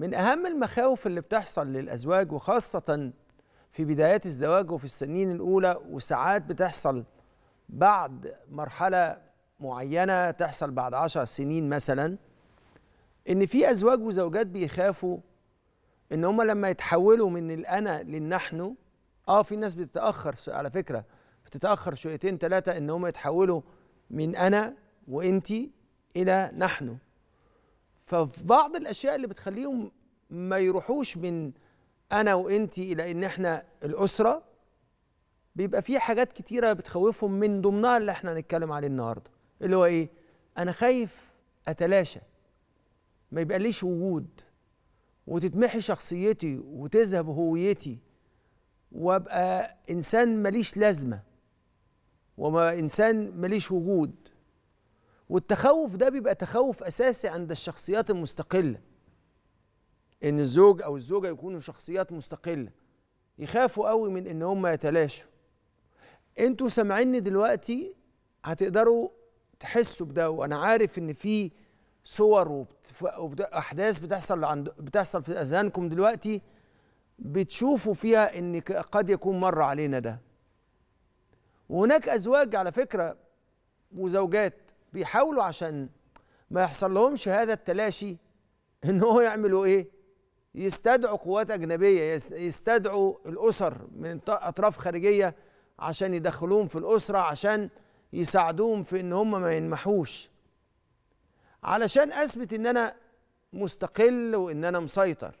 من أهم المخاوف اللي بتحصل للأزواج وخاصة في بدايات الزواج وفي السنين الأولى وساعات بتحصل بعد مرحلة معينة تحصل بعد عشر سنين مثلا إن في أزواج وزوجات بيخافوا إن هما لما يتحولوا من الأنا للنحن آه في ناس بتتأخر على فكرة بتتأخر شويتين ثلاثة إن هما يتحولوا من أنا وأنتي إلى نحن ففي بعض الاشياء اللي بتخليهم ما يروحوش من انا وانت الى ان احنا الاسره بيبقى في حاجات كتيره بتخوفهم من ضمنها اللي احنا هنتكلم عليه النهارده اللي هو ايه انا خايف اتلاشى ما يبقاليش وجود وتتمحي شخصيتي وتذهب هويتي وابقى انسان ماليش لازمه وما انسان ماليش وجود والتخوف ده بيبقى تخوف اساسي عند الشخصيات المستقله ان الزوج او الزوجه يكونوا شخصيات مستقله يخافوا قوي من ان هم يتلاشوا انتوا سامعيني دلوقتي هتقدروا تحسوا بده وانا عارف ان في صور واحداث بتحصل عند بتحصل في اذهانكم دلوقتي بتشوفوا فيها ان قد يكون مر علينا ده وهناك ازواج على فكره وزوجات بيحاولوا عشان ما يحصل لهمش هذا التلاشي ان هو يعملوا ايه يستدعوا قوات اجنبيه يستدعوا الاسر من اطراف خارجيه عشان يدخلوهم في الاسره عشان يساعدوهم في ان هم ما ينمحوش علشان اثبت ان انا مستقل وان انا مسيطر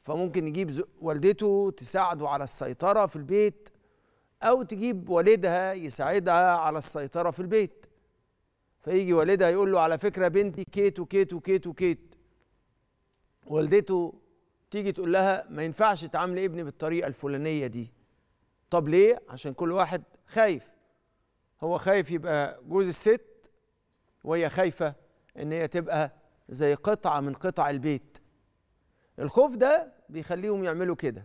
فممكن يجيب والدته تساعده على السيطره في البيت او تجيب والدها يساعدها على السيطره في البيت فيجي والدها يقول له على فكره بنتي كيت وكيت وكيت وكيت والدته تيجي تقول لها ما ينفعش تعاملي ابني بالطريقه الفلانيه دي طب ليه عشان كل واحد خايف هو خايف يبقى جوز الست وهي خايفه ان هي تبقى زي قطعه من قطع البيت الخوف ده بيخليهم يعملوا كده